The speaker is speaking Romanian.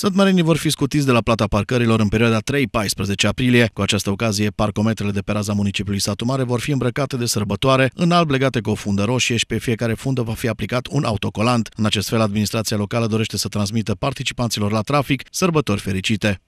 Sătmarenii vor fi scutiți de la plata parcărilor în perioada 3-14 aprilie. Cu această ocazie, parcometrele de pe raza municipiului Satu Mare vor fi îmbrăcate de sărbătoare, în alb legate cu o fundă roșie și pe fiecare fundă va fi aplicat un autocolant. În acest fel, administrația locală dorește să transmită participanților la trafic sărbători fericite.